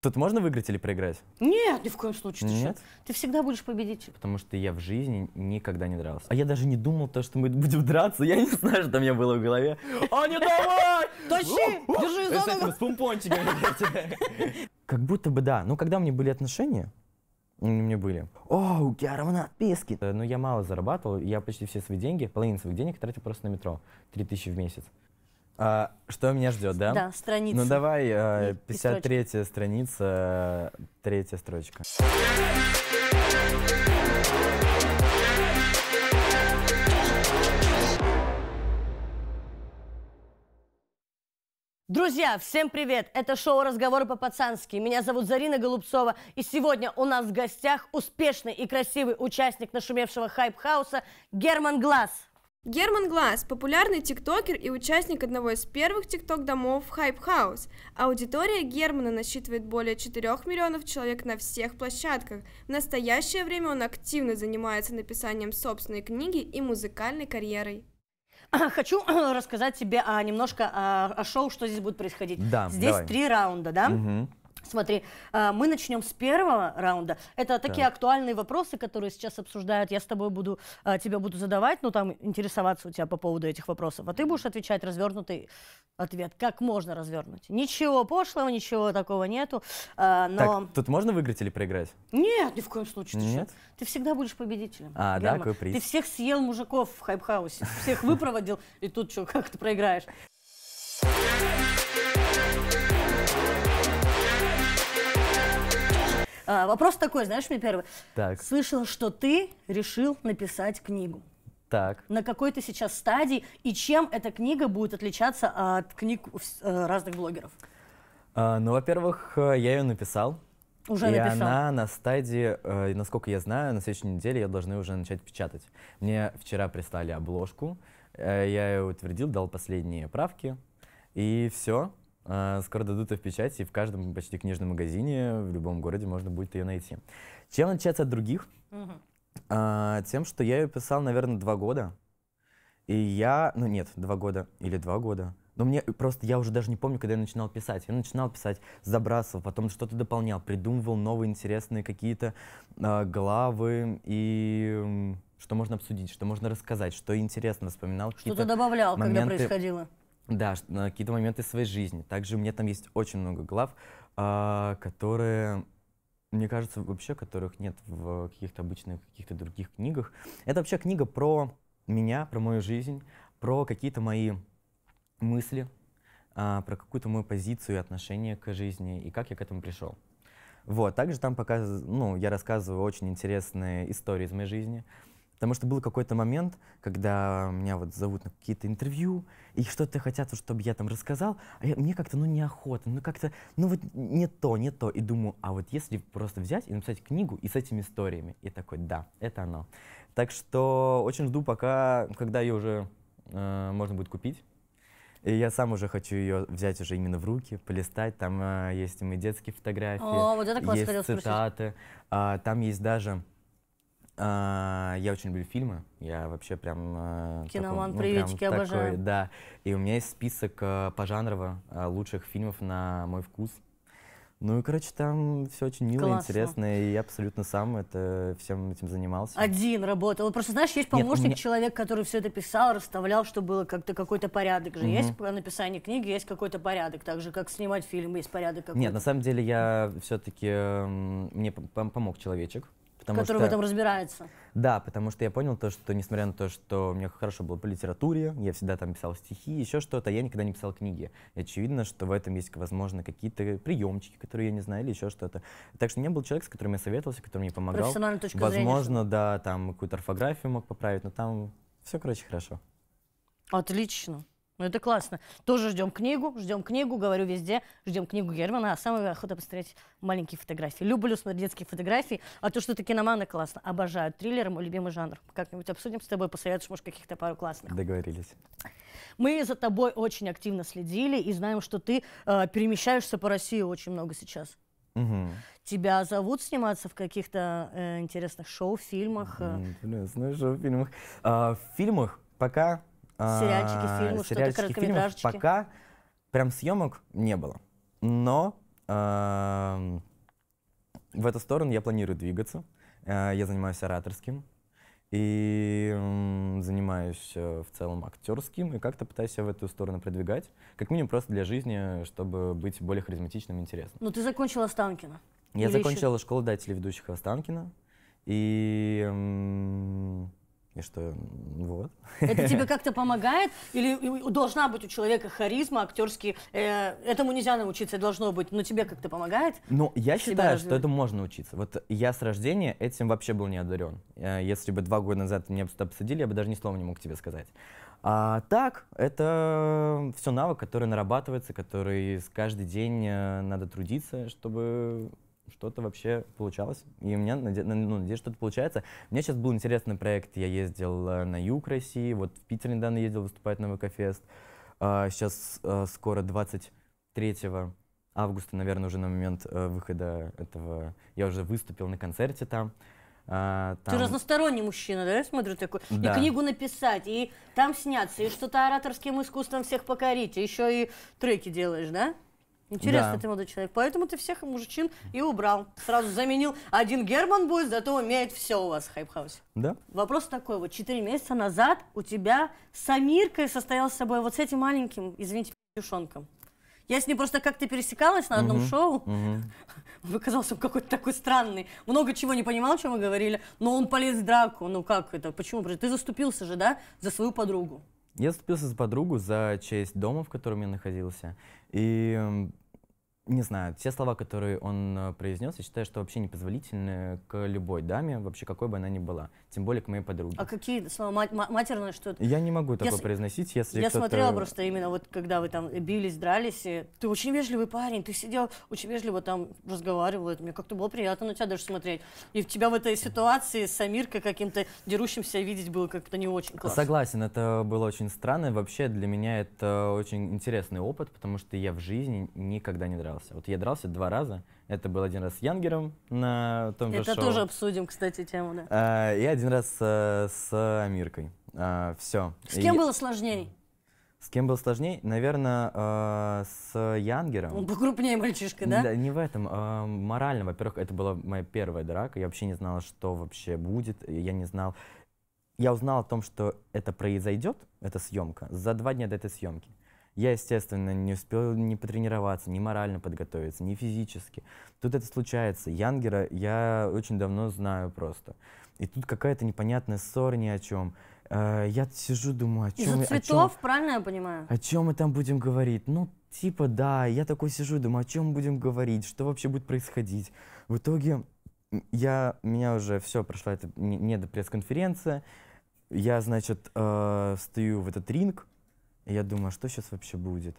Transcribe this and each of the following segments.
Тут можно выиграть или проиграть? Нет, ни в коем случае. Ты, Нет? ты всегда будешь победить. Потому что я в жизни никогда не дрался. А я даже не думал, то, что мы будем драться. Я не знаю, что там я было в голове. А не давай! Тащи! Держи ногу. С пумпончиком. Как будто бы да. Ну, когда у меня были отношения, у меня были. О, у тебя равнописки. Э, Но ну, я мало зарабатывал, я почти все свои деньги, половину своих денег тратил просто на метро. Три тысячи в месяц. А, что меня ждет, да? Да, страница. Ну давай, э, 53 страница, третья строчка. Друзья, всем привет! Это шоу «Разговоры по-пацански». Меня зовут Зарина Голубцова, и сегодня у нас в гостях успешный и красивый участник нашумевшего хайп-хауса Герман Глаз. Герман Глаз – популярный тиктокер и участник одного из первых тикток-домов Hype House. Аудитория Германа насчитывает более 4 миллионов человек на всех площадках. В настоящее время он активно занимается написанием собственной книги и музыкальной карьерой. Хочу рассказать тебе а, немножко а, о шоу, что здесь будет происходить. Да, здесь давай. три раунда, да? Угу. Смотри, э, мы начнем с первого раунда. Это такие так. актуальные вопросы, которые сейчас обсуждают. Я с тобой буду, э, тебя буду задавать, ну там интересоваться у тебя по поводу этих вопросов. А ты будешь отвечать развернутый ответ. Как можно развернуть? Ничего пошлого, ничего такого нету. Э, но... Так, тут можно выиграть или проиграть? Нет, ни в коем случае. Нет? Что? ты всегда будешь победителем. А, Прямо. да, какой приз? Ты всех съел мужиков в хайпхаусе, всех выпроводил, и тут что, как ты проиграешь? А, вопрос такой, знаешь, мне первый. Так. Слышал, что ты решил написать книгу. Так. На какой ты сейчас стадии и чем эта книга будет отличаться от книг э, разных блогеров? А, ну, во-первых, э, я ее написал. Уже и написал. она на стадии, э, насколько я знаю, на следующей неделе я должны уже начать печатать. Мне вчера прислали обложку, э, я ее утвердил, дал последние правки, и все. Э, Скоро дадут ее в печать, и в каждом почти книжном магазине в любом городе можно будет ее найти. Чем отличается от других? Угу. А, тем, что я ее писал, наверное, два года. И я... Ну нет, два года или два года. Но мне просто, я уже даже не помню, когда я начинал писать. Я начинал писать, забрасывал, потом что-то дополнял, придумывал новые интересные какие-то э, главы и э, что можно обсудить, что можно рассказать, что интересно вспоминал. Что-то добавлял, моменты. когда происходило? Да, на какие-то моменты своей жизни. Также у меня там есть очень много глав, а, которые мне кажется, вообще, которых нет в каких-то обычных, каких-то других книгах. Это вообще книга про меня, про мою жизнь, про какие-то мои мысли, а, про какую-то мою позицию и отношение к жизни, и как я к этому пришел. Вот, также там показ... ну, я рассказываю очень интересные истории из моей жизни, Потому что был какой-то момент, когда меня вот зовут на какие-то интервью, и что-то хотят, чтобы я там рассказал, а я, мне как-то, ну, неохота, ну, как-то, ну, вот не то, не то. И думаю, а вот если просто взять и написать книгу и с этими историями, и такой, да, это оно. Так что очень жду пока, когда ее уже э, можно будет купить. И я сам уже хочу ее взять уже именно в руки, полистать. Там э, есть и мои детские фотографии, О, вот это есть цитаты, э, там есть даже а, я очень люблю фильмы. Я вообще прям... А, Киноман, ну, приветики, прям обожаю. Такой, да. И у меня есть список по а, пожанрово лучших фильмов на мой вкус. Ну и, короче, там все очень мило, интересно, и я абсолютно сам это, всем этим занимался. Один работал. Вот просто, знаешь, есть помощник, Нет, меня... человек, который все это писал, расставлял, чтобы было как-то какой-то порядок же. Угу. Есть написание книги, есть какой-то порядок, так же, как снимать фильм, есть порядок какой-то. Нет, на самом деле я все-таки... Мне помог человечек, Потому который что, в этом разбирается. Да, потому что я понял то, что несмотря на то, что у меня хорошо было по литературе, я всегда там писал стихи, еще что-то, я никогда не писал книги. И очевидно, что в этом есть, возможно, какие-то приемчики, которые я не знаю, или еще что-то. Так что не был человек, с которым я советовался, который мне помогал. Профессиональная точка Возможно, зрения, что... да, там какую-то орфографию мог поправить, но там все, короче, хорошо. Отлично. Ну, это классно. Тоже ждем книгу, ждем книгу, говорю везде, ждем книгу Германа, а самое охота посмотреть маленькие фотографии. Люблю смотреть детские фотографии, а то, что ты киноманы, классно. Обожаю триллер, мой любимый жанр. Как-нибудь обсудим с тобой, посоветуешь, может, каких-то пару классных. Договорились. Мы за тобой очень активно следили и знаем, что ты э, перемещаешься по России очень много сейчас. Угу. Тебя зовут сниматься в каких-то э, интересных шоу, фильмах? Э... Интересных шоу, фильмах. А, в фильмах пока Сериальчики, а, фильмы, что-то короткометражечки? Пока прям съемок не было. Но в эту сторону я планирую двигаться. А, я занимаюсь ораторским и занимаюсь э, в целом актерским и как-то пытаюсь себя в эту сторону продвигать. Как минимум просто для жизни, чтобы быть более харизматичным и интересным. Но ну, ты закончила Останкино. Я Или закончила еще? школу дателей ведущих Останкино. И и что, вот. Это тебе как-то помогает? Или должна быть у человека харизма, актерский? Э, этому нельзя научиться, должно быть. Но тебе как-то помогает? Ну, я считаю, развивать? что это можно учиться. Вот я с рождения этим вообще был не одарен. Э, если бы два года назад меня бы сюда я бы даже ни слова не мог тебе сказать. А так, это все навык, который нарабатывается, который каждый день э, надо трудиться, чтобы что-то вообще получалось. И у меня наде- ну, надеюсь, что-то получается. У меня сейчас был интересный проект. Я ездил э, на юг России, вот в Питер недавно ездил выступать на ВК-фест. Сейчас а, э, скоро 23 августа, наверное, уже на момент э, выхода этого, я уже выступил на концерте там. А, там... Ты разносторонний мужчина, да? Я смотрю такой. Да. И книгу написать, и там сняться, и что-то ораторским искусством всех покорить, и еще и треки делаешь, да? Интересно да. ты молодой человек. Поэтому ты всех мужчин и убрал. Сразу заменил. Один Герман будет, зато умеет все у вас в Хайпхаусе. Да. Вопрос такой вот. Четыре месяца назад у тебя с Амиркой состоялся с собой вот с этим маленьким, извините, петюшонком. Я с ним просто как-то пересекалась на одном угу, шоу. Угу. Он оказался какой-то такой странный. Много чего не понимал, о чем мы говорили, но он полез в драку. Ну как это? Почему? Ты заступился же, да, за свою подругу. Я заступился за подругу, за честь дома, в котором я находился. И не знаю, все слова, которые он э, произнес, я считаю, что вообще непозволительны к любой даме, вообще какой бы она ни была тем более к моей подруге. А какие слова матерные что -то? Я не могу такое я, произносить, если Я смотрела просто именно вот, когда вы там бились, дрались, и ты очень вежливый парень, ты сидел очень вежливо там разговаривал, это мне как-то было приятно на тебя даже смотреть. И в тебя в этой ситуации с Амиркой каким-то дерущимся видеть было как-то не очень классно. Согласен, это было очень странно, вообще для меня это очень интересный опыт, потому что я в жизни никогда не дрался. Вот я дрался два раза, это был один раз с Янгером на том же Это шоу. Это тоже обсудим, кстати, тему, да. А, и один раз а, с э, Амиркой. А, все. С кем и... было сложнее? С кем было сложнее, Наверное, э, с Янгером. Он покрупнее мальчишка, да? да не в этом. Э, морально, во-первых, это была моя первая драка. Я вообще не знала, что вообще будет. Я не знал. Я узнал о том, что это произойдет, эта съемка, за два дня до этой съемки. Я, естественно, не успел не потренироваться, не морально подготовиться, не физически. Тут это случается. Янгера я очень давно знаю просто. И тут какая-то непонятная ссора ни о чем. Э, я сижу, думаю, о чем... Из-за цветов, о чем, правильно я понимаю? О чем мы там будем говорить? Ну, типа, да, я такой сижу, думаю, о чем мы будем говорить, что вообще будет происходить. В итоге я, меня уже все, прошла эта недопресс-конференция. Я, значит, э, стою в этот ринг, я думаю, а что сейчас вообще будет?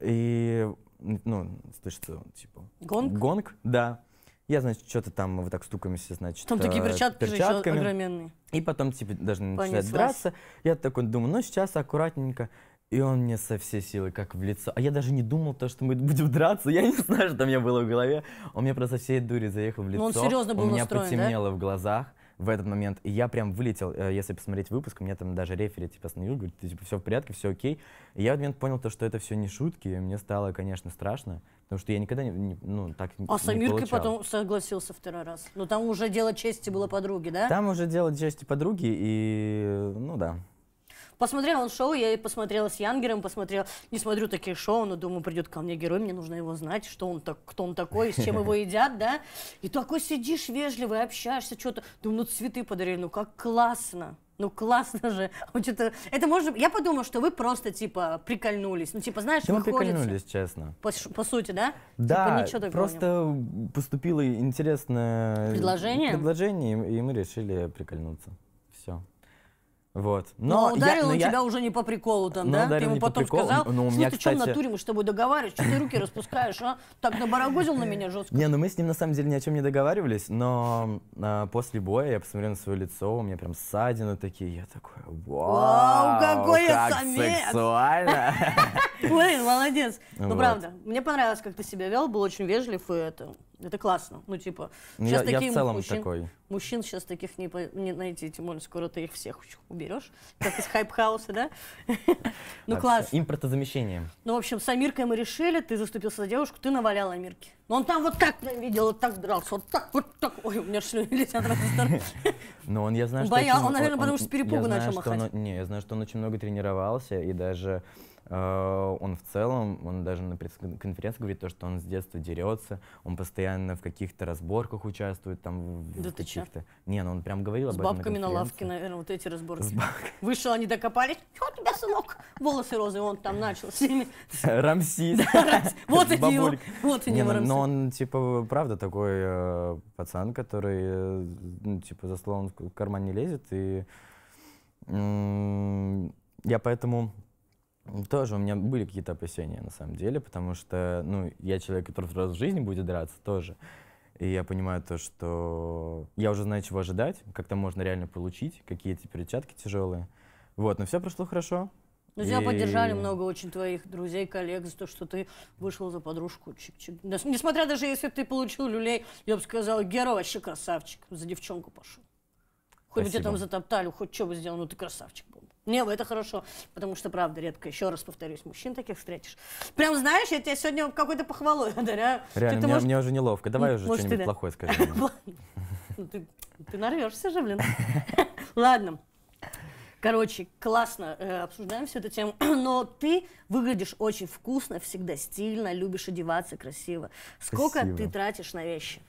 И, ну, слышится, типа... Гонг? Гонг, да. Я, значит, что-то там вот так стукаемся, значит, Там такие э, перчатки перчатками. же еще огроменные. И потом, типа, даже начинает драться. Я такой думаю, ну, сейчас аккуратненько. И он мне со всей силы как в лицо. А я даже не думал, то, что мы будем драться. Я не знаю, что там у меня было в голове. Он мне просто всей дури заехал в ну, лицо. Но он серьезно был У меня настроен, потемнело да? в глазах в этот момент. И я прям вылетел, э, если посмотреть выпуск, мне там даже рефери типа остановил, говорит, типа, все в порядке, все окей. И я в этот момент понял то, что это все не шутки, и мне стало, конечно, страшно. Потому что я никогда не, не ну, так а не А с Амиркой потом согласился второй раз. Но ну, там уже дело чести было подруги, да? Там уже дело чести подруги, и ну да. Посмотрел он шоу, я посмотрела с Янгером, посмотрела. Не смотрю такие шоу, но думаю, придет ко мне герой, мне нужно его знать, что он так, кто он такой, с чем его едят, да? И такой сидишь вежливый, общаешься, что-то. Думаю, ну цветы подарили, ну как классно. Ну классно же. Он что-то... Это может... Я подумала, что вы просто типа прикольнулись. Ну типа знаешь, да мы прикольнулись, честно. По, по сути, да? Типа, да. Типа, ничего просто поступило интересное предложение. Предложение, и мы решили прикольнуться. Вот. Но, но ну, ударил я, но он я... тебя уже не по приколу там, но ну, да? Ты ему потом приколу, сказал, ну у меня, ты кстати... что в натуре, мы с тобой договариваешься, что ты руки распускаешь, а? Так набарагозил на меня жестко. Не, ну мы с ним на самом деле ни о чем не договаривались, но а, после боя я посмотрел на свое лицо, у меня прям ссадины такие, я такой, вау, вау какой как я самец! сексуально! Блин, молодец. Ну правда, мне понравилось, как ты себя вел, был очень вежлив и это, это классно. Ну, типа, сейчас ну, я, такие я в целом мужчин, такой. мужчин сейчас таких не, не найти, тем более скоро ты их всех уберешь, как из хайп-хауса, да? Ну, класс. Импортозамещение. Ну, в общем, с Амиркой мы решили, ты заступился за девушку, ты навалял Амирке. Но ну, он там вот так видел, вот так дрался, вот так, вот так. Ой, у меня шлюни летят в разные стороны. Но он, я знаю, что... Боял, он, наверное, потому что с перепугу начал махать. Не, я знаю, что он очень много тренировался, и даже Э, он в целом, он даже на пресс-конференции говорит то, что он с детства дерется, он постоянно в каких-то разборках участвует, там в да каких-то... Не, ну он прям говорил с об этом С бабками на, лавке, наверное, вот эти разборки. Вышел, они докопались, что у тебя, сынок? Волосы розы, он там начал с ними... Рамси. Вот они его, вот они его ну, Но он, типа, правда такой э, пацан, который, э, ну, типа, за словом в карман не лезет, и я поэтому тоже у меня были какие-то опасения, на самом деле, потому что, ну, я человек, который раз в жизни будет драться тоже. И я понимаю то, что я уже знаю, чего ожидать, как там можно реально получить, какие эти перчатки тяжелые. Вот, но все прошло хорошо. ну тебя и... поддержали много очень твоих друзей, коллег за то, что ты вышел за подружку. Чик-чик. Несмотря даже если ты получил люлей, я бы сказала, герой вообще красавчик, за девчонку пошел. Хоть бы тебя там затоптали, хоть что бы сделал, но ты красавчик был. Не, ну, это хорошо, потому что, правда, редко, еще раз повторюсь, мужчин таких встретишь. Прям, знаешь, я тебя сегодня какой-то похвалой одаряю. Реально, мне, может... мне уже неловко, давай ну, уже что-нибудь ты... плохое скажи. Ну, ты, ты нарвешься же, блин. Ладно. Короче, классно э, обсуждаем всю эту тему, но ты выглядишь очень вкусно, всегда стильно, любишь одеваться красиво. Сколько Спасибо. ты тратишь на вещи?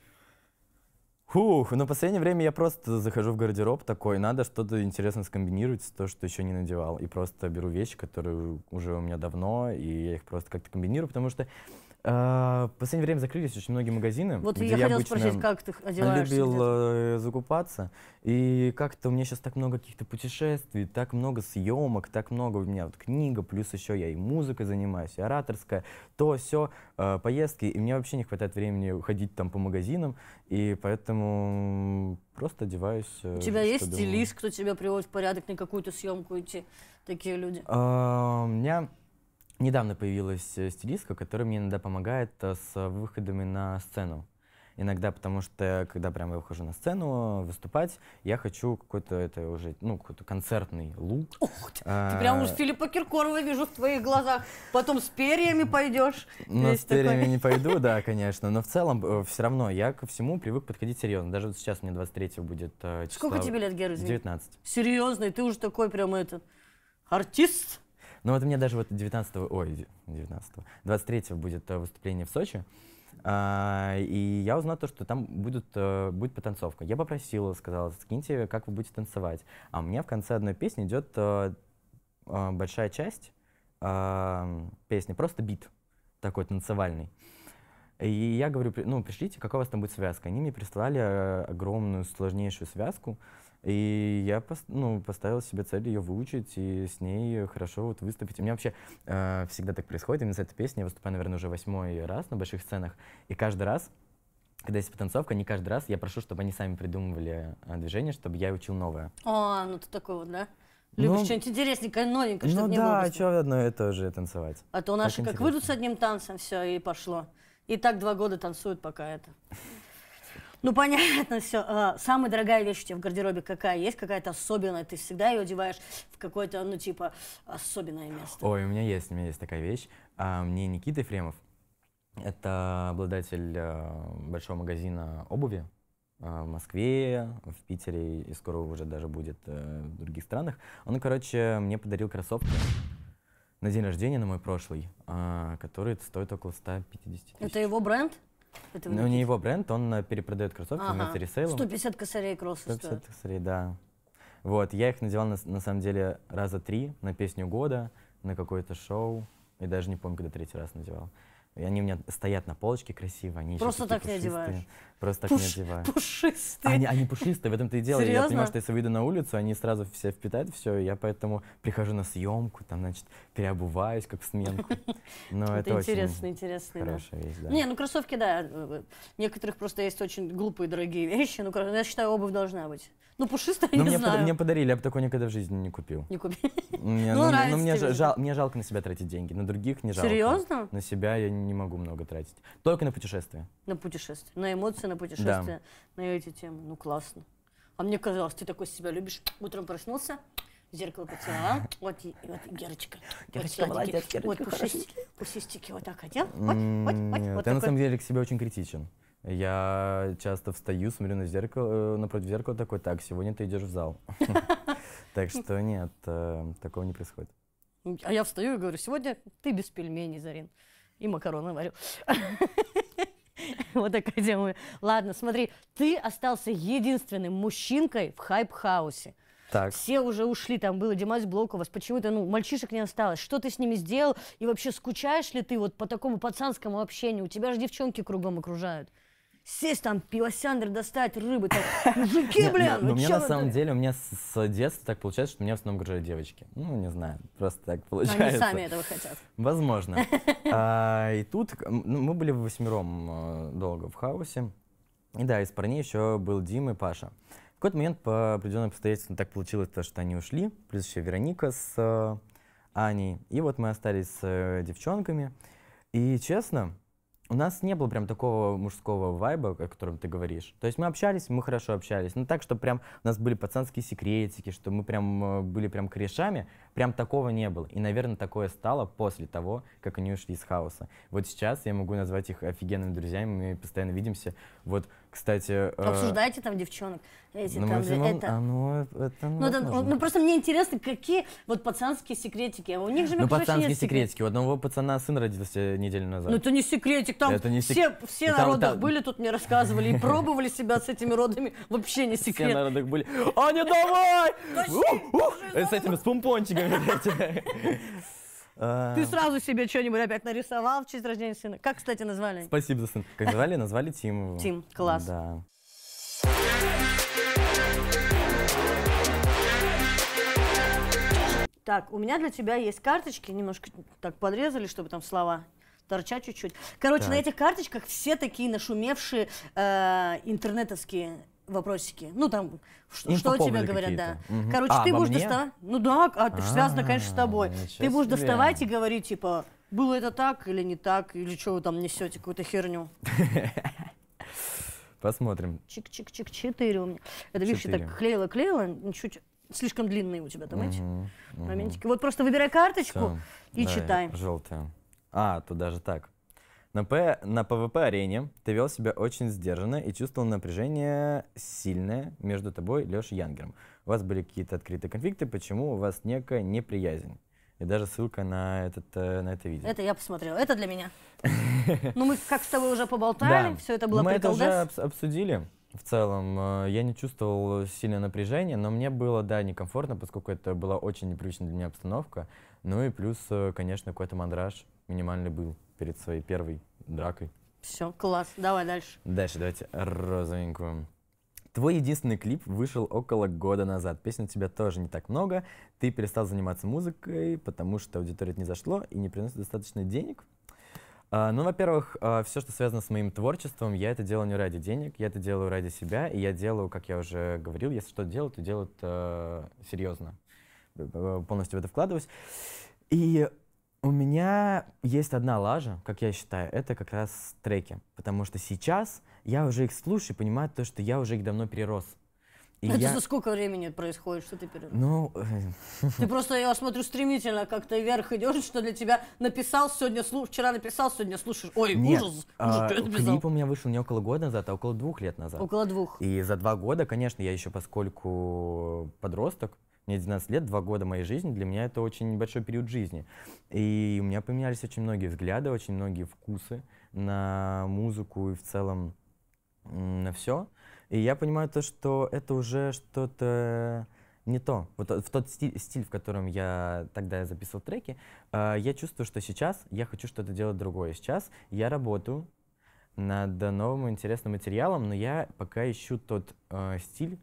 Фух, но ну, в последнее время я просто захожу в гардероб такой, надо что-то интересно скомбинировать с то, что еще не надевал. И просто беру вещи, которые уже у меня давно, и я их просто как-то комбинирую, потому что а, в последнее время закрылись очень многие магазины. Вот я, хотел хотела спросить, как ты одеваешься? Я любил э, закупаться. И как-то у меня сейчас так много каких-то путешествий, так много съемок, так много у меня вот книга, плюс еще я и музыкой занимаюсь, и ораторская, то все э, поездки. И мне вообще не хватает времени ходить там по магазинам, и поэтому просто одеваюсь. Э, у тебя есть стилист, кто тебя приводит в порядок, на какую-то съемку идти? Такие люди? А, у меня недавно появилась э, стилистка, которая мне иногда помогает э, с выходами на сцену. Иногда, потому что, когда прям я выхожу на сцену выступать, я хочу какой-то это уже, ну, какой-то концертный лук. Ох, ты, а, ты прям уж Филиппа Киркорова вижу в твоих глазах. Потом с перьями пойдешь. Ну, с перьями такой. не пойду, да, конечно. Но в целом э, все равно я ко всему привык подходить серьезно. Даже вот сейчас мне 23 будет число. Сколько тебе лет, Гера? 19. Серьезный, ты уже такой прям этот артист? Но ну, вот у меня даже вот 19 ой, 19 23 будет э, выступление в Сочи, а, и я узнал то, что там будет э, будет потанцовка. Я попросила, сказала, скиньте, как вы будете танцевать. А у меня в конце одной песни идет э, большая часть песни, просто бит такой танцевальный. И я говорю, ну, пришлите, какая у вас там будет связка. Они мне прислали огромную, сложнейшую связку, и я ну, поставил себе цель ее выучить и с ней хорошо вот выступить. У меня вообще э, всегда так происходит. Именно с этой песней я выступаю, наверное, уже восьмой раз на больших сценах. И каждый раз когда есть потанцовка, не каждый раз я прошу, чтобы они сами придумывали э, движение, чтобы я учил новое. О, а, ну ты такой вот, да? Любишь ну, что-нибудь интересненькое, новенькое, ну, что-то Ну да, что одно и то же танцевать. А то наши как, как выйдут с одним танцем, все, и пошло. И так два года танцуют пока это. Ну, понятно все. А, самая дорогая вещь у тебя в гардеробе какая есть, какая-то особенная, ты всегда ее одеваешь в какое-то, ну, типа, особенное место. Ой, у меня есть, у меня есть такая вещь. А, мне Никита Ефремов, это обладатель э, большого магазина обуви э, в Москве, в Питере и скоро уже даже будет э, в других странах. Он, короче, мне подарил кроссовки на день рождения, на мой прошлый, а, который стоит около 150 тысяч. Это его бренд? Это ну, не его бренд, он э, перепродает кроссовки, ага. занимается ресейлом. 150 косарей кроссы 150 стоят. косарей, да. Вот, я их надевал, на, на самом деле, раза три на песню года, на какое-то шоу. И даже не помню, когда третий раз надевал. И они у меня стоят на полочке красиво, они Просто так пушистые. не одеваешь? Просто так Пуш, не одеваю. Пушистые. Они, они пушистые, в этом-то и дело. Серьезно? Я понимаю, что если выйду на улицу, они сразу все впитают все, я поэтому прихожу на съемку, там, значит, переобуваюсь, как в сменку. Но это, это интересно, интересно. Хорошая да. вещь, да. Не, ну кроссовки, да. Э, э, некоторых просто есть очень глупые дорогие вещи. Ну, я считаю, обувь должна быть. Ну, пушистая, но ну, не мне знаю. Под, мне подарили, я бы такой никогда в жизни не купил. Не купил? Мне, ну, ну, ну нравится ну, мне, тебе. Жал, мне жалко на себя тратить деньги, на других не жалко. Серьезно? На себя я не могу много тратить. Только на путешествия. На путешествия, на эмоции, на путешествие, да. на эти темы. Ну, классно. А мне казалось, ты такой себя любишь. Утром проснулся, зеркало поцеловал. А? Вот, и, вот Герочка. Герочка вот молодец, Герочка Вот пушистики, пушистики вот так одел. Вот, вот, вот, Нет, вот я на самом деле к себе очень критичен. Я часто встаю, смотрю на зеркало, э, напротив зеркала такой, так, сегодня ты идешь в зал. Так что нет, э, такого не происходит. А я встаю и говорю, сегодня ты без пельменей, Зарин. И макароны варю. Вот такая тема. Ладно, смотри, ты остался единственным мужчинкой в хайп-хаусе. Так. Все уже ушли, там было Димас вас. почему-то, ну, мальчишек не осталось. Что ты с ними сделал? И вообще, скучаешь ли ты вот по такому пацанскому общению? У тебя же девчонки кругом окружают сесть там, пилосяндр достать, рыбы. Так, Мужики, блин, ну, У меня на самом деле, у меня с детства так получается, что меня в основном грожают девочки. Ну, не знаю, просто так получается. Они сами этого хотят. Возможно. А, и тут ну, мы были восьмером э, долго в хаосе. И да, из парней еще был Дима и Паша. В какой-то момент по определенным обстоятельствам так получилось, то, что они ушли, плюс еще Вероника с э, Аней. И вот мы остались с э, девчонками. И честно, у нас не было прям такого мужского вайба, о котором ты говоришь. То есть мы общались, мы хорошо общались. но так, что прям у нас были пацанские секретики, что мы прям э, были прям корешами, прям такого не было. И, наверное, такое стало после того, как они ушли из хаоса. Вот сейчас я могу назвать их офигенными друзьями, мы постоянно видимся. Вот кстати... Э, Обсуждайте там девчонок. Эти, а, ну, ну, там, максимум, это... Оно, это ну, это, ну, просто мне интересно, какие вот пацанские секретики. А у них же, Ну, пацанские нет секретики. У одного пацана сын родился неделю назад. Ну, это не секретик. Там это не сек... все, все на родах там... были, тут мне рассказывали, и пробовали себя с этими родами. Вообще не секрет. Все на родах были. Аня, давай! С этими, с пумпончиками. Ты сразу себе что-нибудь опять нарисовал в честь рождения сына. Как, кстати, назвали? Спасибо за сын. Как назвали? Назвали Тим Тим, класс. Да. Так, у меня для тебя есть карточки, немножко так подрезали, чтобы там слова торчать чуть-чуть. Короче, так. на этих карточках все такие нашумевшие э, интернетовские вопросики. Ну, там, что, что о тебе говорят, да. Угу. Короче, а, ты будешь доставать... Ну да, а, а, связано, конечно, с тобой. Ты будешь себе. доставать и говорить, типа, было это так или не так, или что вы там несете, какую-то херню. Посмотрим. Чик-чик-чик, четыре у меня. Это, видишь, я так клеила-клеила, чуть слишком длинные у тебя там эти моментики. Вот просто выбирай карточку и читай. Желтая. А, тут даже так. На, П... на ПВП-арене ты вел себя очень сдержанно и чувствовал напряжение сильное между тобой и Лешей Янгером. У вас были какие-то открытые конфликты, почему у вас некая неприязнь? И даже ссылка на, этот, э, на это видео. Это я посмотрела. Это для меня. Ну, мы как с тобой уже поболтали, все это было Мы это уже обсудили в целом. Э, я не чувствовал сильное напряжение, но мне было, да, некомфортно, поскольку это была очень непривычная для меня обстановка. Ну и плюс, э, конечно, какой-то мандраж минимальный был перед своей первой дракой. Все, класс, давай дальше. Дальше давайте розовенькую. Твой единственный клип вышел около года назад. Песен у тебя тоже не так много. Ты перестал заниматься музыкой, потому что аудитория не зашло и не приносит достаточно денег. А, ну, во-первых, а, все, что связано с моим творчеством, я это делаю не ради денег, я это делаю ради себя, и я делаю, как я уже говорил, если что делаю, то делаю это серьезно полностью в это вкладываюсь. И у меня есть одна лажа, как я считаю, это как раз треки. Потому что сейчас я уже их слушаю и понимаю то, что я уже их давно перерос. И это я... за сколько времени происходит, что ты перерос? Ну... Ты просто, я смотрю, стремительно как-то вверх идешь, что для тебя написал сегодня, слу... вчера написал, сегодня слушаешь. Ой, Нет, ужас, ужас, а, ты написал. у меня вышел не около года назад, а около двух лет назад. Около двух. И за два года, конечно, я еще поскольку подросток, мне 11 лет, два года моей жизни, для меня это очень небольшой период жизни. И у меня поменялись очень многие взгляды, очень многие вкусы на музыку и в целом на все. И я понимаю то, что это уже что-то не то. Вот э, в тот стиль, стиль, в котором я тогда записывал треки, э, я чувствую, что сейчас я хочу что-то делать другое. Сейчас я работаю над новым интересным материалом, но я пока ищу тот э, стиль,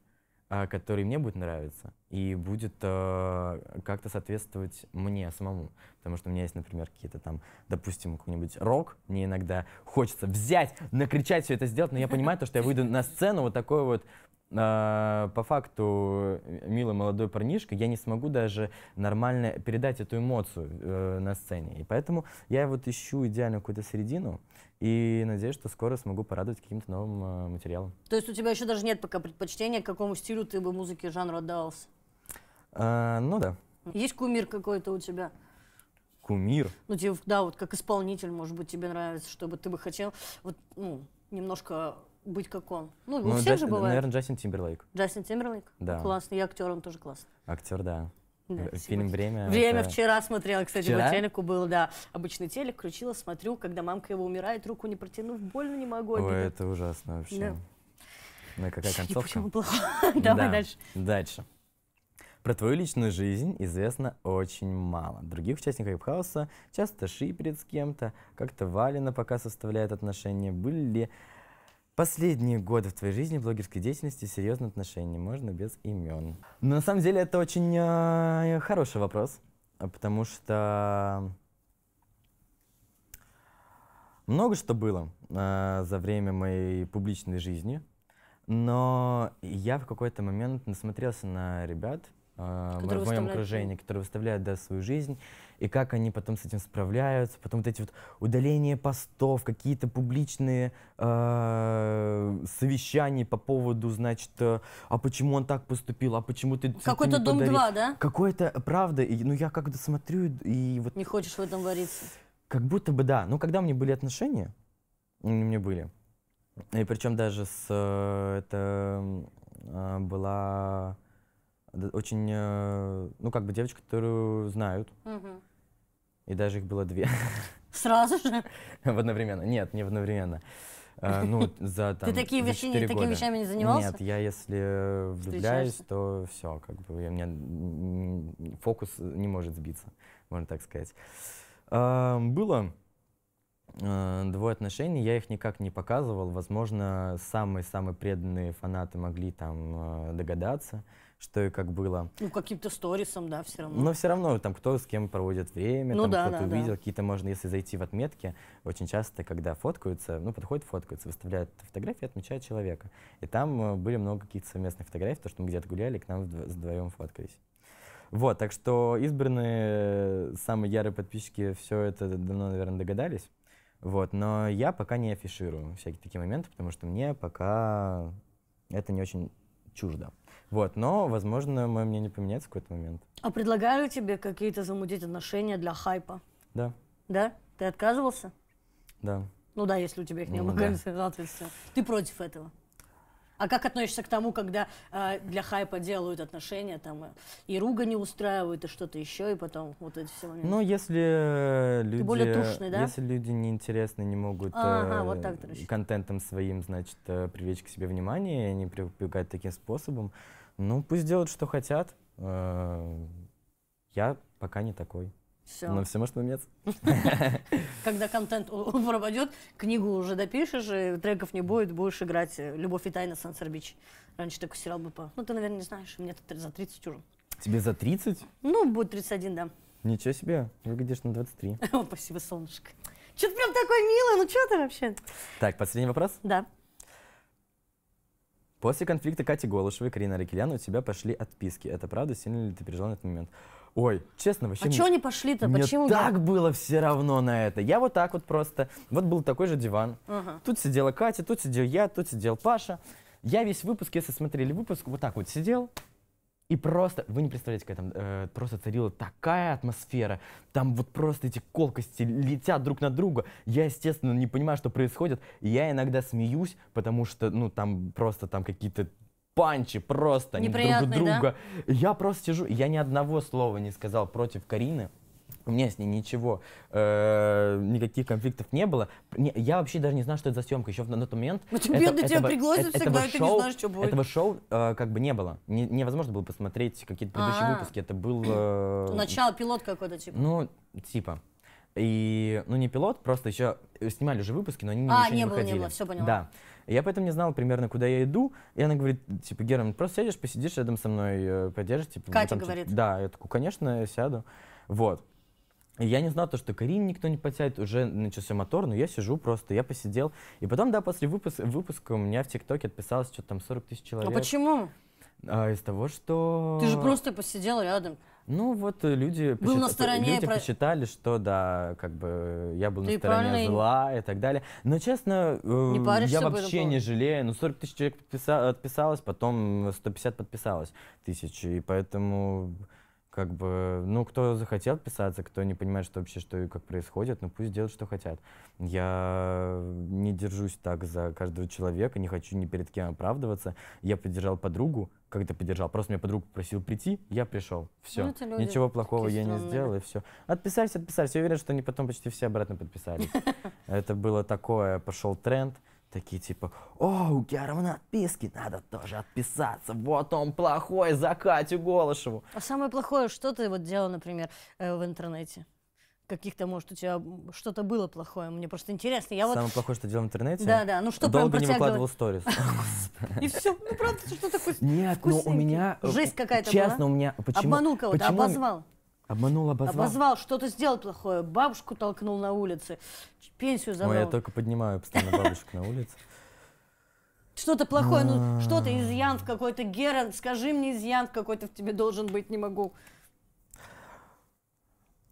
а, который мне будет нравиться и будет э, как-то соответствовать мне самому. Потому что у меня есть, например, какие-то там, допустим, какой-нибудь рок, мне иногда хочется взять, накричать, все это сделать, но я понимаю то, что я выйду на сцену вот такой вот э, по факту э, милый молодой парнишка, я не смогу даже нормально передать эту эмоцию э, на сцене. И поэтому я вот ищу идеальную какую-то середину, и надеюсь, что скоро смогу порадовать каким-то новым э, материалом. То есть у тебя еще даже нет пока предпочтения, к какому стилю ты бы музыке жанру отдавался? Э, ну да. Есть кумир какой-то у тебя? Кумир? Ну, тебе, типа, да, вот как исполнитель, может быть, тебе нравится, чтобы ты бы хотел вот, ну, немножко быть как он. Ну, ну у всех Джас... же бывает. Наверное, Джастин Тимберлейк. Джастин Тимберлейк? Да. Классный. И актер он тоже классный. Актер, да. Да, э, Фильм «Время». «Время» это... вчера смотрела, кстати, вчера? по телеку был, да. Обычный телек включила, смотрю, когда мамка его умирает, руку не протянув, больно не могу. Обидеть. Ой, это ужасно вообще. Да. Ну, какая концовка. Почему плохо? Давай да. дальше. Дальше. Про твою личную жизнь известно очень мало. Других участников хип-хауса часто шиперит с кем-то, как-то Валина пока составляет отношения. Были ли Последние годы в твоей жизни блогерской деятельности серьезные отношения, можно без имен. Но ну, на самом деле это очень э, хороший вопрос, а, потому что много что было э, за время моей публичной жизни, но я в какой-то момент насмотрелся на ребят э, в моем окружении, которые выставляют да, свою жизнь, и как они потом с этим справляются, потом вот эти вот удаления постов, какие-то публичные э, совещания по поводу, значит, э, а почему он так поступил, а почему ты Какой-то дом подарил? 2, да? Какой-то, правда, и, ну я как-то смотрю и вот... Не хочешь в этом вариться? Как будто бы да, но когда у меня были отношения, у меня были, и причем даже с, э, это а, э, была очень, ну, как бы девочка, которую знают. Угу. И даже их было две. Сразу же? В Одновременно. Нет, не одновременно. А, ну, за там, Ты такие за вещи, не, такими вещами не занимался? Нет, я если влюбляюсь, то все, как бы у меня фокус не может сбиться, можно так сказать. А, было а, двое отношений, я их никак не показывал. Возможно, самые-самые преданные фанаты могли там а, догадаться что и как было. Ну, каким-то сторисом, да, все равно. Но все равно, там, кто с кем проводит время, ну, там, да, кто-то да, увидел, да. какие-то можно, если зайти в отметки, очень часто, когда фоткаются, ну, подходят, фоткаются, выставляют фотографии, отмечают человека. И там э, были много каких-то совместных фотографий, то, что мы где-то гуляли, к нам вдвоем фоткались. Вот, так что избранные, э, самые ярые подписчики все это давно, наверное, догадались. Вот, но я пока не афиширую всякие такие моменты, потому что мне пока это не очень чуждо. Вот, но, возможно, мое мнение поменяется в какой-то момент. А предлагали тебе какие-то замутить отношения для хайпа? Да. Да? Ты отказывался? Да. Ну да, если у тебя их не ну было, ну, да. соответственно. Ты против этого? А как относишься к тому, когда э, для хайпа делают отношения, там э, и руга не устраивают, и что-то еще, и потом вот эти все моменты? Ну, если э, люди, Ты более трушный, да? если люди неинтересны, не могут ага, э, вот так, контентом своим, значит, э, привлечь к себе внимание, и они прибегают таким способом, ну, пусть делают, что хотят. Э, я пока не такой. Все. Ну, все может поменяться. Когда контент пропадет, книгу уже допишешь, и треков не будет, будешь играть э, «Любовь и тайна» Сансер Бич. Раньше такой сериал бы по... Ну, ты, наверное, не знаешь, мне тут за 30 уже. Тебе за 30? Ну, будет 31, да. Ничего себе, выглядишь на 23. О, спасибо, солнышко. Че ты прям такой милый, ну что ты вообще? Так, последний вопрос? Да. После конфликта Кати Голышевой и Карина Ракелян у тебя пошли отписки. Это правда? Сильно ли ты пережил на этот момент? Ой, честно, вообще... А мне, что они пошли-то? Мне Почему? так было все равно на это. Я вот так вот просто. Вот был такой же диван. Ага. Тут сидела Катя, тут сидел я, тут сидел Паша. Я весь выпуск, если смотрели выпуск, вот так вот сидел. И просто, вы не представляете, какая там э, просто царила такая атмосфера. Там вот просто эти колкости летят друг на друга. Я, естественно, не понимаю, что происходит. Я иногда смеюсь, потому что, ну, там просто там какие-то панчи просто они друг друга. Да? Я просто сижу, я ни одного слова не сказал против Карины. У меня с ней ничего, э, никаких конфликтов не было. Не, я вообще даже не знал, что это за съемка. Еще в, на тот момент... Ну, тебе, это, тебя этого, пригласят это, всегда, этого и ты шоу, не знаешь, что будет. Этого шоу э, как бы не было. Не, невозможно было посмотреть какие-то предыдущие А-а-а. выпуски. Это был... Э, Начало, пилот какой-то, типа. Ну, типа. И, ну, не пилот, просто еще снимали же выпуски, но они а, еще не, не было, выходили. не было, все поняла. Да. Я поэтому не знал примерно, куда я иду. И она говорит, типа, Герман, ну, просто сядешь, посидишь рядом со мной, э, поддержишь. Типа, Катя там, говорит. Типа, да, я такой, конечно, я сяду. Вот. И я не знал то, что Карин никто не потянет, уже начался мотор, но я сижу просто, я посидел. И потом, да, после выпуска, выпуска у меня в ТикТоке отписалось что-то там 40 тысяч человек. А почему? А, из того, что... Ты же просто посидел рядом. Ну вот э, люди, был посчит... на стороне люди про... посчитали, что да, как бы э, я был Ты на стороне зла и так далее. Но честно, не эм, я вообще не жалею. Ну 40 тысяч человек подписа... отписалось, потом 150 подписалось тысяч. И поэтому как бы, ну, кто захотел писаться, кто не понимает, что вообще, что и как происходит, ну, пусть делают, что хотят. Я не держусь так за каждого человека, не хочу ни перед кем оправдываться. Я поддержал подругу, как когда поддержал, просто меня подруга просил прийти, я пришел, все. Ну, Ничего плохого я не сделал, и все. Отписались, отписались. Я уверен, что они потом почти все обратно подписались. Это было такое, пошел тренд такие типа, о, у Германа отписки, надо тоже отписаться, вот он плохой за Катю Голышеву. А самое плохое, что ты вот делал, например, э, в интернете? Каких-то, может, у тебя что-то было плохое. Мне просто интересно. Я Самое вот... плохое, что делал в интернете? Да, да. Ну что Долго не выкладывал сторис. И все. Ну правда, что такое Нет, ну у меня... Э, Жесть какая-то Честно, у меня... Обманул кого-то, обозвал. Обманул, обозвал. Обозвал, что-то сделал плохое. Бабушку толкнул на улице, пенсию забрал. Ой, я только поднимаю постоянно бабушку на улице. Что-то плохое, ну что-то изъян в какой-то герон скажи мне изъян какой-то в тебе должен быть, не могу.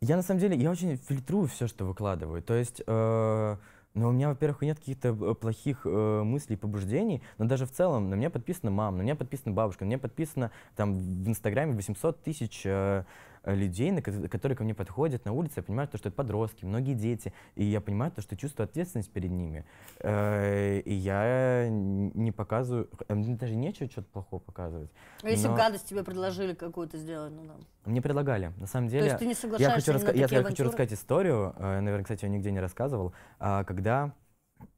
Я на самом деле, я очень фильтрую все, что выкладываю. То есть, э, ну, у меня, во-первых, нет каких-то э, плохих э, мыслей, побуждений, но даже в целом на меня подписана мама, на меня подписана бабушка, на меня подписано там в Инстаграме 800 тысяч э, Э, людей, которые ко мне подходят на улице, я понимаю, что это подростки, многие дети, и я понимаю, то, что чувствую ответственность перед ними. Э, и я не показываю, э, мне даже нечего что-то плохого показывать. А если но... гадость тебе предложили какую-то сделать, ну да. Мне предлагали, на самом деле. То есть ты не соглашаешься я хочу, раска... я, я хочу рассказать историю, наверное, кстати, я нигде не рассказывал, а, когда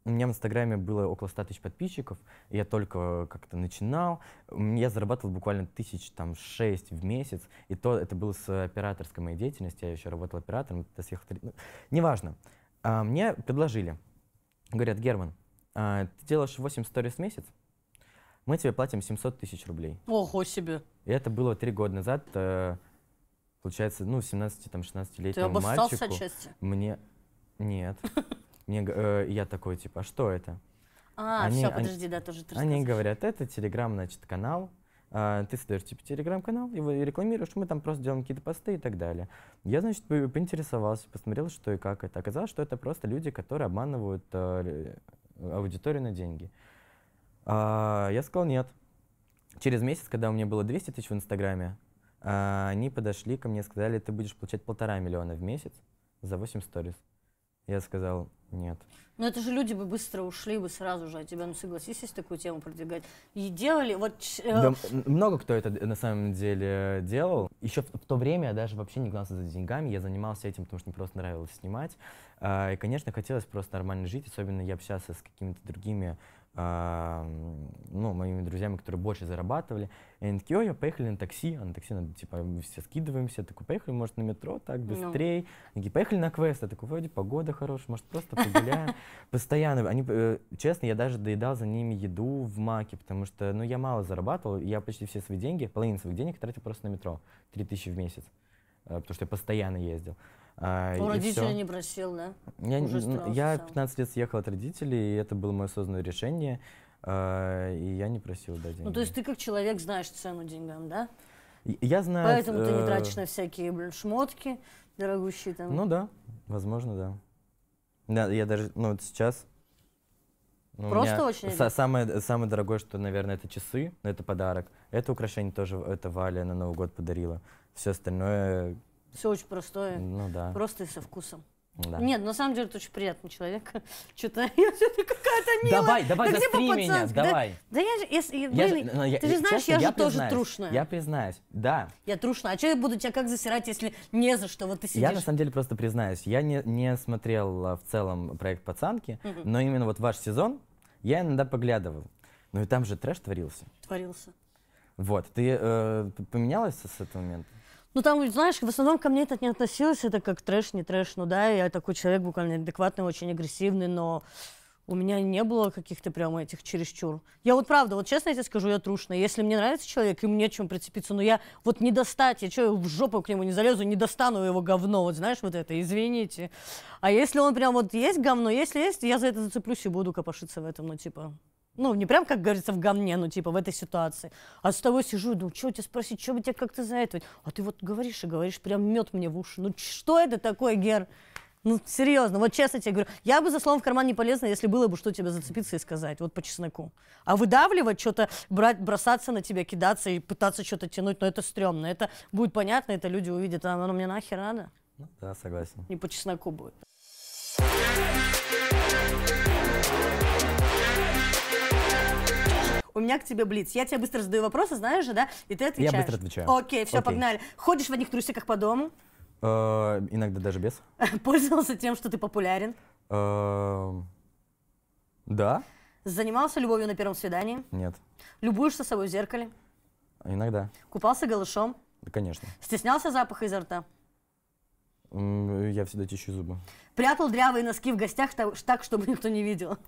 у меня в Инстаграме было около 100 тысяч подписчиков, я только э, как-то начинал. Я зарабатывал буквально тысяч там шесть в месяц, и то это было с операторской моей деятельности, я еще работал оператором, это съехал... Ну, неважно. А, мне предложили, говорят, Герман, а, ты делаешь 8 сторис в месяц, мы тебе платим 700 тысяч рублей. Ого себе! И это было три года назад, э, получается, ну, 17-16-летнему мальчику. Ты обоссался от Мне... Нет. Мне, э, я такой, типа, а что это? А, они, все, подожди, да, тоже ты Они говорят, это телеграм, значит, канал, э, ты создаешь, типа, телеграм-канал, его рекламируешь, мы там просто делаем какие-то посты и так далее. Я, значит, поинтересовался, посмотрел, что и как это. Оказалось, что это просто люди, которые обманывают э, аудиторию на деньги. А, я сказал, нет. Через месяц, когда у меня было 200 тысяч в Инстаграме, а, они подошли ко мне и сказали, ты будешь получать полтора миллиона в месяц за 8 сторис. Я сказал, нет. Но это же люди бы быстро ушли бы сразу же от а тебя, ну согласись, если такую тему продвигать. И делали, вот... Э, да, много кто это на самом деле делал. Еще в, в то время я даже вообще не гнался за деньгами, я занимался этим, потому что мне просто нравилось снимать. А, и, конечно, хотелось просто нормально жить, особенно я общался с какими-то другими а, ну, моими друзьями, которые больше зарабатывали. И они такие, ой, а поехали на такси, а на такси надо, ну, типа, мы все скидываемся, такой, поехали, может, на метро, так, быстрее. Ну. такие, поехали на квест, я такой, вроде погода хорошая, может, просто погуляем. Постоянно, они, э, честно, я даже доедал за ними еду в Маке, потому что, ну, я мало зарабатывал, я почти все свои деньги, половину своих денег тратил просто на метро, 3000 в месяц, э, потому что я постоянно ездил. А, у ну, родителей все. не просил, да? Я, Уже я 15 лет съехал от родителей, и это было мое осознанное решение, а, и я не просил, да, деньги. Ну, то есть ты как человек знаешь цену деньгам, да? Я знаю... Поэтому ты не э, тратишь на всякие, блин, шмотки дорогущие там. Ну да, возможно, да. Да, я даже, ну, вот сейчас... Ну, Просто очень? Са самое, самое дорогое, что, наверное, это часы, это подарок. Это украшение тоже, это Валя на Новый год подарила. Все остальное все очень простое. Ну да. Просто и со вкусом. Да. Нет, на самом деле ты очень приятный человек. Что-то я какая-то милая. Давай, давай, да застри меня, давай. Да я если, я блин, же, ну, я, ты же знаешь, честно, я, я же тоже трушная. Я признаюсь, да. Я трушная, а что я буду тебя как засирать, если не за что, вот ты сидишь. Я на самом деле просто признаюсь, я не, не смотрел а, в целом проект «Пацанки», угу. но именно вот ваш сезон я иногда поглядывал. Ну и там же трэш творился. Творился. Вот, ты э, поменялась с этого момента? Ну, там, знаешь, в основном ко мне это не относилось, это как трэш, не трэш, ну да, я такой человек буквально адекватный, очень агрессивный, но у меня не было каких-то прям этих чересчур. Я вот правда, вот честно я тебе скажу, я трушная. Если мне нравится человек, им нечем прицепиться, но я вот не достать, я что, в жопу к нему не залезу, не достану его говно, вот знаешь, вот это, извините. А если он прям вот есть говно, если есть, я за это зацеплюсь и буду копошиться в этом, ну типа... Ну, не прям, как говорится, в говне, ну, типа, в этой ситуации. А с тобой сижу и думаю, что у тебя спросить, что бы тебе как-то заэтовать? А ты вот говоришь и говоришь, прям мед мне в уши. Ну, что это такое, Гер? Ну, серьезно, вот честно тебе говорю, я бы за словом в карман не полезла, если было бы что тебе зацепиться и сказать, вот по чесноку. А выдавливать что-то, брать, бросаться на тебя, кидаться и пытаться что-то тянуть, но ну, это стрёмно, это будет понятно, это люди увидят, а оно мне нахер надо? Ну да, согласен. Не по чесноку будет. у меня к тебе блиц. Я тебе быстро задаю вопросы, знаешь же, да? И ты отвечаешь. Я быстро отвечаю. Окей, все, Окей. погнали. Ходишь в одних трусиках по дому? Э, иногда даже без. Пользовался тем, что ты популярен? Э, да. Занимался любовью на первом свидании? Нет. Любуешься собой в зеркале? Иногда. Купался голышом? Да, конечно. Стеснялся запах изо рта? Я всегда чищу зубы. Прятал дрявые носки в гостях так, чтобы никто не видел?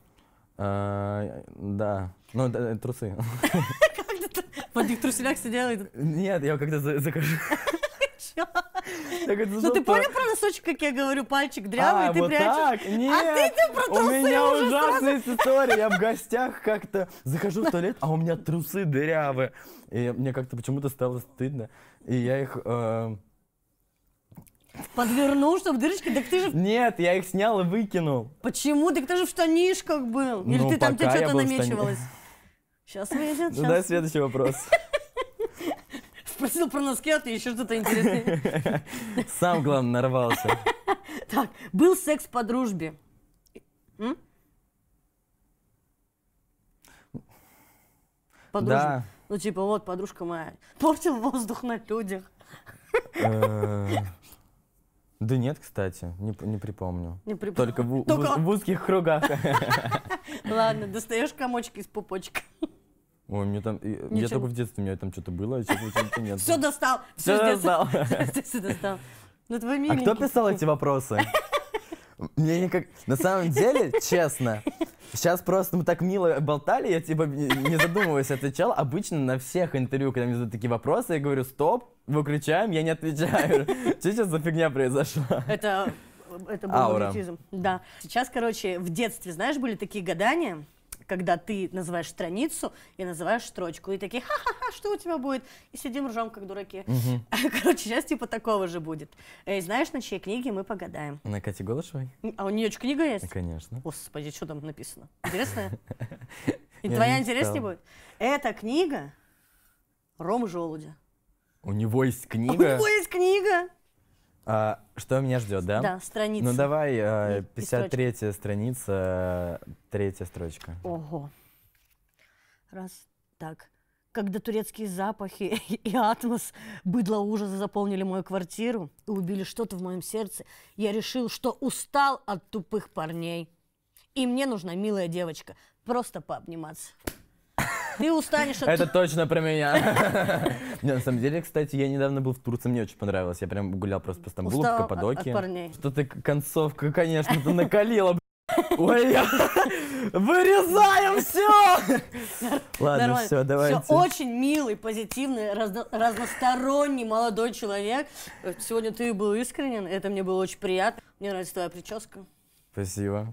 А, да, ну э, трусы. В одних труселях сидела Нет, я когда то закажу. Ну ты понял про носочек, как я говорю, пальчик дрявый, а, ты прячешь? а вот так. Нет. у меня ужасная история. Я в гостях как-то захожу в туалет, а у меня трусы дрявые. И мне как-то почему-то стало стыдно. И я их э, Подвернул, чтобы дырочки, так ты же... Нет, я их снял и выкинул. Почему? Так ты же в штанишках был. Или ну, ты там тебе что-то намечивалось? Сейчас выйдет, сейчас. Ну, дай следующий вопрос. Спросил про носки, а ты еще что-то интересное. Сам, главное, нарвался. Так, был секс по дружбе. По дружбе. Да. Ну, типа, вот, подружка моя. Портил воздух на людях. Э, да нет, кстати, не, не припомню. Не припомню. Только в, Только... В, в узких кругах. Ладно, достаешь комочки из пупочка. Ой, мне там, Ничего. я только в детстве, у меня там что-то было, а сейчас ничего нет. Все достал, все достал. Все достал. Ну, твой миленький. А кто писал эти вопросы? Мне никак... На самом деле, честно, Сейчас просто мы так мило болтали, я типа не задумываясь отвечал. Обычно на всех интервью, когда мне задают такие вопросы, я говорю, стоп, выключаем, я не отвечаю. Что сейчас за фигня произошла? Это, это был Да. Сейчас, короче, в детстве, знаешь, были такие гадания, когда ты называешь страницу и называешь строчку, и такие, ха-ха-ха, что у тебя будет? И сидим ржем, как дураки. Угу. Короче, сейчас типа такого же будет. Э, и знаешь, на чьей книге мы погадаем? На Кате Голышевой? А у нее же книга есть? Конечно. Господи, что там написано? Интересная? И твоя интереснее будет? Эта книга «Ром желудя». У него есть книга? У него есть книга! А, что меня ждет, да? Да, страница. Ну давай, э, а, 53 страница, третья строчка. Ого. Раз, так. Когда турецкие запахи и атмос быдло ужаса заполнили мою квартиру и убили что-то в моем сердце, я решил, что устал от тупых парней. И мне нужна милая девочка. Просто пообниматься. Ты устанешь от... Это точно про меня. на самом деле, кстати, я недавно был в Турции, мне очень понравилось. Я прям гулял просто по Стамбулу, по Каппадокии. что ты концовка, конечно, ты накалила, Ой, Вырезаем все! Ладно, все, давайте. Все, очень милый, позитивный, разносторонний молодой человек. Сегодня ты был искренен, это мне было очень приятно. Мне нравится твоя прическа. Спасибо.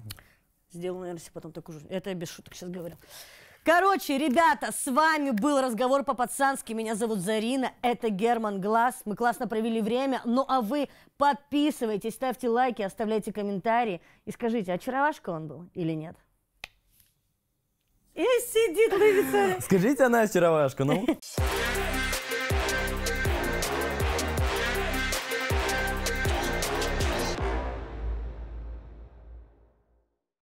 Сделаю, наверное, потом такую же. Это я без шуток сейчас говорю. Короче, ребята, с вами был разговор по-пацански. Меня зовут Зарина, это Герман Глаз. Мы классно провели время. Ну а вы подписывайтесь, ставьте лайки, оставляйте комментарии. И скажите, а очаровашка он был или нет? И сидит, ловится. Скажите, она очаровашка, ну?